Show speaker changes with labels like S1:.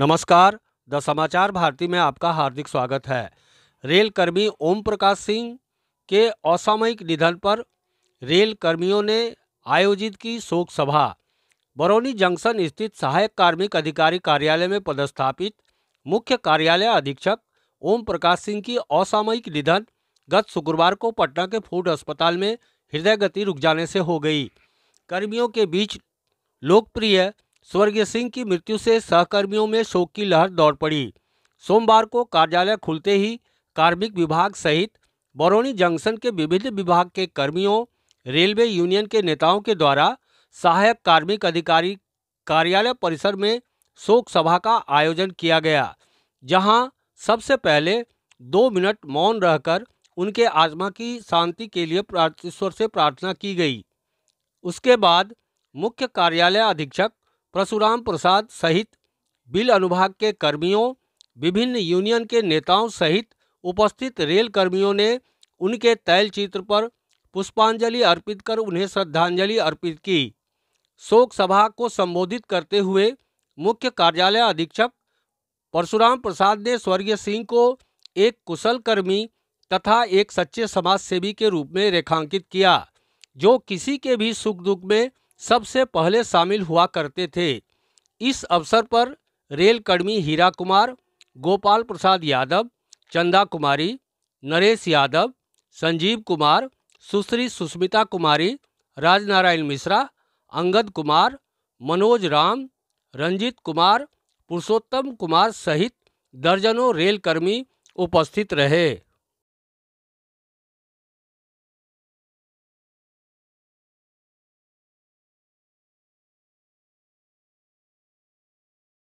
S1: नमस्कार द समाचार भारती में आपका हार्दिक स्वागत है रेल कर्मी ओम प्रकाश सिंह के असामयिक निधन पर रेल कर्मियों ने आयोजित की शोक सभा बरौनी जंक्शन स्थित सहायक कार्मिक अधिकारी कार्यालय में पदस्थापित मुख्य कार्यालय अधीक्षक ओम प्रकाश सिंह की असामयिक निधन गत शुक्रवार को पटना के फूड अस्पताल में हृदय गति रुक जाने से हो गई कर्मियों के बीच लोकप्रिय स्वर्गीय सिंह की मृत्यु से सहकर्मियों में शोक की लहर दौड़ पड़ी सोमवार को कार्यालय खुलते ही कार्मिक विभाग सहित बरौनी जंक्शन के विभिन्न विभाग के कर्मियों रेलवे यूनियन के नेताओं के द्वारा सहायक कार्मिक अधिकारी कार्यालय परिसर में शोक सभा का आयोजन किया गया जहां सबसे पहले दो मिनट मौन रहकर उनके आत्मा की शांति के लिए ईश्वर से प्रार्थना की गई उसके बाद मुख्य कार्यालय अधीक्षक परशुराम प्रसाद सहित बिल अनुभाग के कर्मियों विभिन्न यूनियन के नेताओं सहित उपस्थित रेल कर्मियों ने उनके तैल चित्र पर पुष्पांजलि अर्पित कर उन्हें श्रद्धांजलि अर्पित की शोक सभा को संबोधित करते हुए मुख्य कार्यालय अधीक्षक परशुराम प्रसाद ने स्वर्गीय सिंह को एक कुशल कर्मी तथा एक सच्चे समाज सेवी के रूप में रेखांकित किया जो किसी के भी सुख दुख में सबसे पहले शामिल हुआ करते थे इस अवसर पर रेलकर्मी हीरा कुमार गोपाल प्रसाद यादव चंदा कुमारी नरेश यादव संजीव कुमार सुश्री सुष्मिता कुमारी राजनारायण मिश्रा अंगद कुमार मनोज राम रंजीत कुमार पुरुषोत्तम कुमार सहित दर्जनों रेलकर्मी उपस्थित रहे